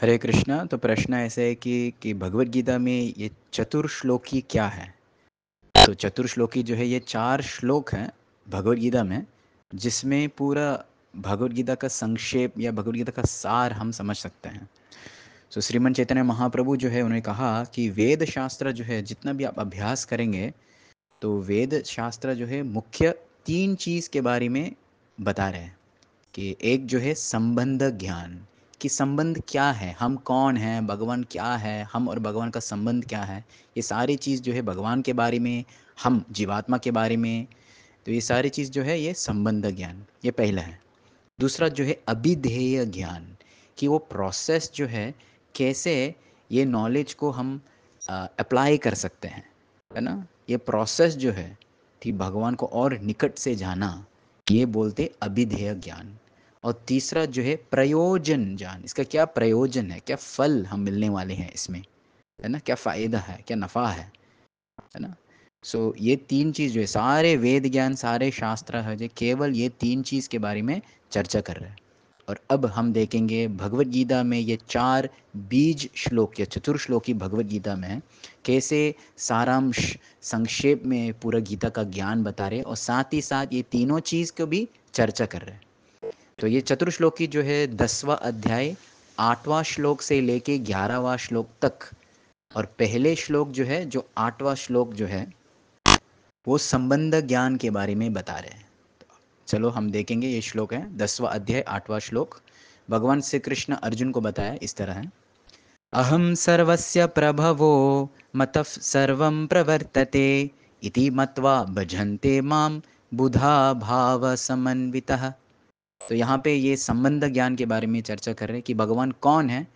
हरे कृष्णा तो प्रश्न ऐसे है कि कि भगवत गीता में ये चतुर श्लोकी क्या है तो चतुर श्लोकी जो है ये चार श्लोक हैं भगवत गीता में जिसमें पूरा भगवत गीता का संक्षेप या भगवत गीता का सार हम समझ सकते हैं सो तो श्रीमन चैतन्य महाप्रभु जो है उन्होंने कहा कि वेद शास्त्र जो है जितना भी आप अभ्यास करेंगे तो वेद शास्त्र जो है मुख्य तीन चीज़ के बारे में बता रहे हैं कि एक जो है संबंध ज्ञान कि संबंध क्या है हम कौन हैं भगवान क्या है हम और भगवान का संबंध क्या है ये सारी चीज़ जो है भगवान के बारे में हम जीवात्मा के बारे में तो ये सारी चीज़ जो है ये संबंध ज्ञान ये पहला है दूसरा जो है अभिधेय ज्ञान कि वो प्रोसेस जो है कैसे ये नॉलेज को हम अप्लाई कर सकते हैं है ना ये प्रोसेस जो है कि भगवान को और निकट से जाना ये बोलते अभिधेय ज्ञान और तीसरा जो है प्रयोजन जान इसका क्या प्रयोजन है क्या फल हम मिलने वाले हैं इसमें है ना क्या फ़ायदा है क्या नफ़ा है है ना सो so, ये तीन चीज़ जो है सारे वेद ज्ञान सारे शास्त्र है जो केवल ये तीन चीज़ के बारे में चर्चा कर रहे हैं और अब हम देखेंगे भगवत गीता में ये चार बीज श्लोक या चतुर श्लोकी भगवत गीता में है कैसे सारांश संक्षेप में पूरा गीता का ज्ञान बता रहे और साथ ही साथ ये तीनों चीज़ को भी चर्चा कर रहे हैं तो ये चतुर्श्लोक की जो है दसवा अध्याय आठवां श्लोक से लेके ग्यारहवा श्लोक तक और पहले श्लोक जो है जो आठवां श्लोक जो है वो संबंध ज्ञान के बारे में बता रहे हैं चलो हम देखेंगे ये श्लोक है दसवा अध्याय आठवां श्लोक भगवान श्री कृष्ण अर्जुन को बताया इस तरह है अहम सर्वस्य प्रभवो मत सर्व प्रवर्तते इति मत्वा भजन्ते माम बुधा भाव समन्वितः तो यहाँ पे ये संबंध ज्ञान के बारे में चर्चा कर रहे हैं कि भगवान कौन है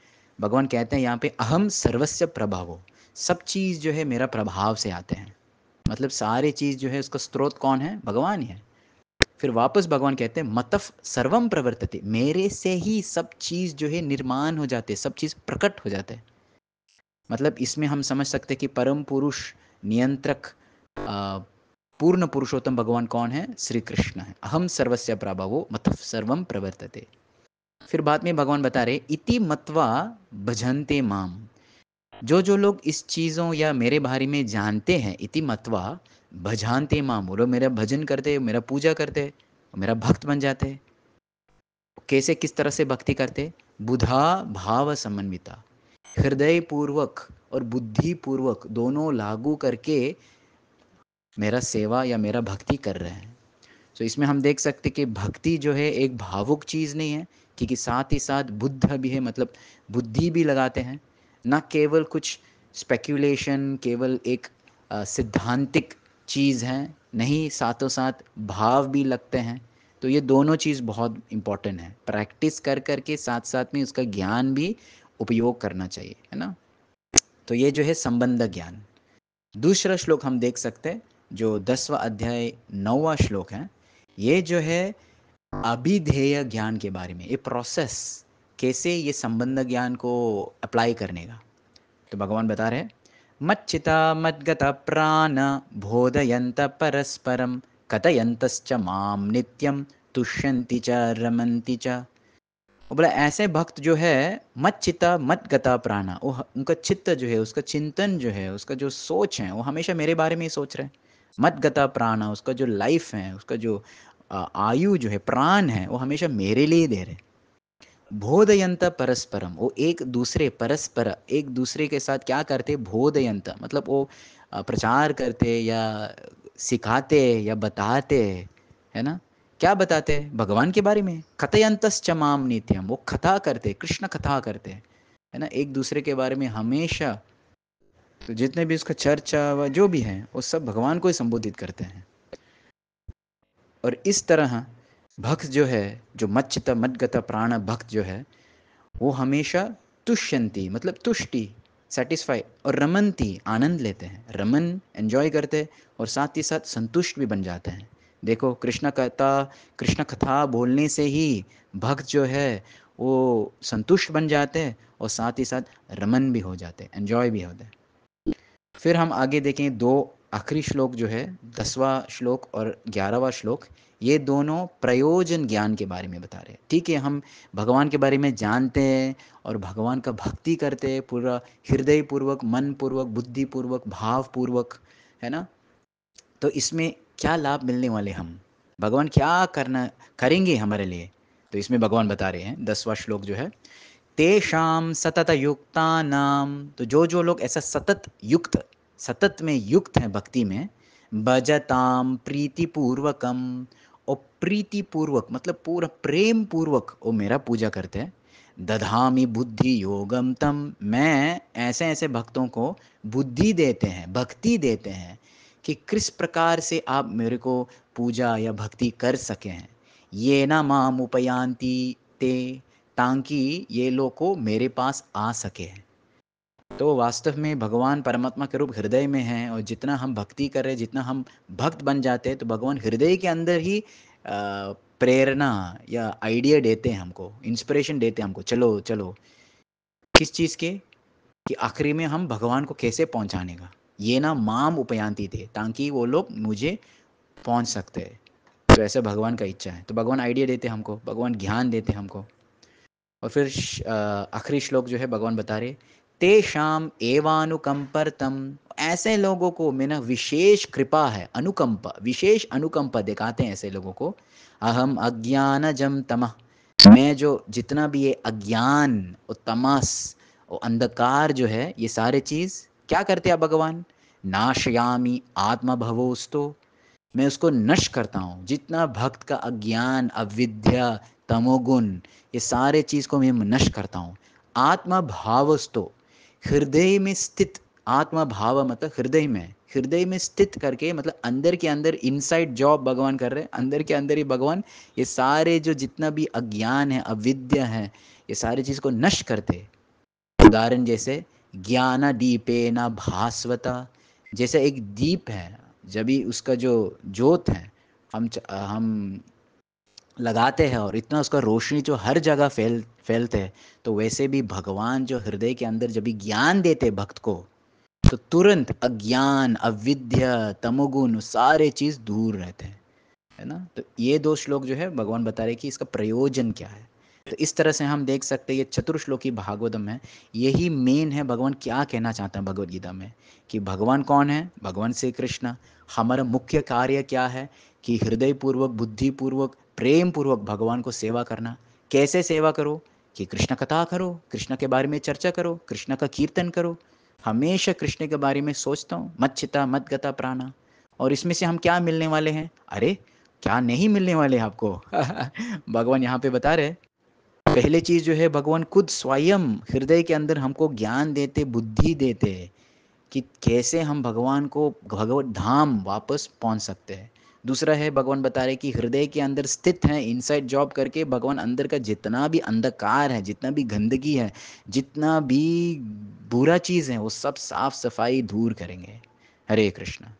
भगवान कहते हैं यहाँ पे अहम सर्वस्व प्रभावो सब चीज़ जो है मेरा प्रभाव से आते हैं मतलब सारे चीज़ जो है उसका स्रोत कौन है भगवान ही है फिर वापस भगवान कहते हैं मतफ सर्वम प्रवर्तते मेरे से ही सब चीज़ जो है निर्माण हो जाते सब चीज़ प्रकट हो जाते मतलब इसमें हम समझ सकते कि परम पुरुष नियंत्रक पूर्ण पुरुषोत्तम भगवान कौन है श्री कृष्ण है अहम सर्वस्य प्रभावो मत सर्व प्रवर्तते फिर बाद में भगवान बता रहे इति मत्वा भजनते माम जो जो लोग इस चीज़ों या मेरे बारे में जानते हैं इति मत्वा भजानते माम वो मेरा भजन करते मेरा पूजा करते मेरा भक्त बन जाते कैसे किस तरह से भक्ति करते बुधा भाव समन्विता हृदय पूर्वक और बुद्धि पूर्वक दोनों लागू करके मेरा सेवा या मेरा भक्ति कर रहे हैं तो इसमें हम देख सकते कि भक्ति जो है एक भावुक चीज़ नहीं है क्योंकि साथ ही साथ बुद्ध भी है मतलब बुद्धि भी लगाते हैं न केवल कुछ स्पेक्यूलेशन केवल एक सिद्धांतिक चीज़ है नहीं साथों साथ भाव भी लगते हैं तो ये दोनों चीज़ बहुत इम्पॉर्टेंट है प्रैक्टिस कर कर के साथ साथ में उसका ज्ञान भी उपयोग करना चाहिए है ना तो ये जो है संबंध ज्ञान दूसरा श्लोक हम देख सकते हैं जो दसवा अध्याय नौवा श्लोक है ये जो है अभिधेय ज्ञान के बारे में ये प्रोसेस कैसे ये संबंध ज्ञान को अप्लाई करने का तो भगवान बता रहे मच्चिता मद्गत प्राण बोधयंत परस्परम कथयंत माम नित्यम तुष्यंति च रमंति च बोला ऐसे भक्त जो है मत चिता मत गता प्राणा वो उनका चित्त जो है उसका चिंतन जो है उसका जो सोच है वो हमेशा मेरे बारे में ही सोच रहे हैं मतगता प्राण उसका जो लाइफ है उसका जो आयु जो है प्राण है वो हमेशा मेरे लिए दे रहे भोधयंत परस्परम वो एक दूसरे परस्पर एक दूसरे के साथ क्या करते भोधयंत मतलब वो प्रचार करते या सिखाते या बताते है ना क्या बताते हैं भगवान के बारे में कथयंत माम नित्यम वो कथा करते कृष्ण कथा करते है ना एक दूसरे के बारे में हमेशा तो जितने भी उसका चर्चा व जो भी है वो सब भगवान को ही संबोधित करते हैं और इस तरह भक्त जो है जो मच्छता मदगता प्राण भक्त जो है वो हमेशा तुष्यंती मतलब तुष्टि सेटिस्फाई और रमनती आनंद लेते हैं रमन एंजॉय करते और साथ ही साथ संतुष्ट भी बन जाते हैं देखो कृष्ण कथा कृष्ण कथा बोलने से ही भक्त जो है वो संतुष्ट बन जाते हैं और साथ ही साथ रमन भी हो जाते हैं एंजॉय भी होते हैं फिर हम आगे देखें दो आखिरी श्लोक जो है दसवा श्लोक और ग्यारहवा श्लोक ये दोनों प्रयोजन ज्ञान के बारे में बता रहे हैं ठीक है हम भगवान के बारे में जानते हैं और भगवान का भक्ति करते हैं पूरा हृदय पूर्वक मन पूर्वक बुद्धि पूर्वक भाव पूर्वक है ना तो इसमें क्या लाभ मिलने वाले हम भगवान क्या करना करेंगे हमारे लिए तो इसमें भगवान बता रहे हैं दसवा श्लोक जो है तेषाम सतत युक्ता नाम तो जो जो लोग ऐसा सतत युक्त सतत में युक्त हैं भक्ति में भजताम प्रीतिपूर्वकम ओ प्रीतिपूर्वक मतलब पूरा प्रेम पूर्वक वो मेरा पूजा करते हैं दधामी बुद्धि योगम तम मैं ऐसे ऐसे भक्तों को बुद्धि देते हैं भक्ति देते हैं कि किस प्रकार से आप मेरे को पूजा या भक्ति कर सके हैं ये ना माम उपयांती ते ताकि ये लोग को मेरे पास आ सके तो वास्तव में भगवान परमात्मा के रूप हृदय में है और जितना हम भक्ति कर रहे जितना हम भक्त बन जाते हैं तो भगवान हृदय के अंदर ही प्रेरणा या आइडिया देते हैं हमको इंस्पिरेशन देते हैं हमको चलो चलो किस चीज़ के कि आखिरी में हम भगवान को कैसे पहुंचाने का ये ना माम उपयांती थे ताकि वो लोग मुझे पहुंच सकते हैं तो ऐसा भगवान का इच्छा है तो भगवान आइडिया देते हमको भगवान ज्ञान देते हमको और फिर आखिरी श्लोक जो है भगवान बता रहे ते शाम एवानुकंपर तम ऐसे लोगों को मैं ना विशेष कृपा है अनुकंप विशेष अनुकंप दिखाते हैं ऐसे लोगों को अहम अज्ञान जम तमह मैं जो जितना भी ये अज्ञान और तमस और अंधकार जो है ये सारे चीज़ क्या करते हैं भगवान नाशयामी आत्मा भवोस्तो मैं उसको नष्ट करता हूँ जितना भक्त का अज्ञान अविद्या तमोगुण ये सारे चीज़ को मैं नष्ट करता हूँ आत्मा भावस्तो हृदय में स्थित आत्मा भाव मतलब हृदय में हृदय में स्थित करके मतलब अंदर के अंदर इनसाइड जॉब भगवान कर रहे हैं अंदर के अंदर ही भगवान ये सारे जो जितना भी अज्ञान है अविद्या है ये सारी चीज़ को नष्ट करते उदाहरण जैसे ज्ञान दीपे न भास्वता जैसे एक दीप है जब भी उसका जो जोत है हम हम लगाते हैं और इतना उसका रोशनी जो हर जगह फैल फैलते हैं तो वैसे भी भगवान जो हृदय के अंदर जब भी ज्ञान देते भक्त को तो तुरंत अज्ञान अविद्या तमोगुण सारे चीज़ दूर रहते हैं है ना तो ये दो श्लोक जो है भगवान बता रहे कि इसका प्रयोजन क्या है तो इस तरह से हम देख सकते हैं ये चतुर्श्लोकी भागवतम है यही मेन है भगवान क्या कहना चाहते हैं भगवत गीता में कि भगवान कौन है भगवान श्री कृष्ण हमारा मुख्य कार्य क्या है कि हृदय बुद्धि बुद्धिपूर्वक प्रेम पूर्वक भगवान को सेवा करना कैसे सेवा करो कि कृष्ण कथा करो कृष्ण के बारे में चर्चा करो कृष्ण का कीर्तन करो हमेशा कृष्ण के बारे में सोचता हूँ मत चिता मत गता प्राणा और इसमें से हम क्या मिलने वाले हैं अरे क्या नहीं मिलने वाले हैं आपको भगवान यहाँ पे बता रहे पहले चीज जो है भगवान खुद स्वयं हृदय के अंदर हमको ज्ञान देते बुद्धि देते कि कैसे हम भगवान को भगवत धाम वापस पहुंच सकते हैं दूसरा है भगवान बता रहे कि हृदय के अंदर स्थित है इनसाइड जॉब करके भगवान अंदर का जितना भी अंधकार है जितना भी गंदगी है जितना भी बुरा चीज़ है वो सब साफ सफाई दूर करेंगे हरे कृष्णा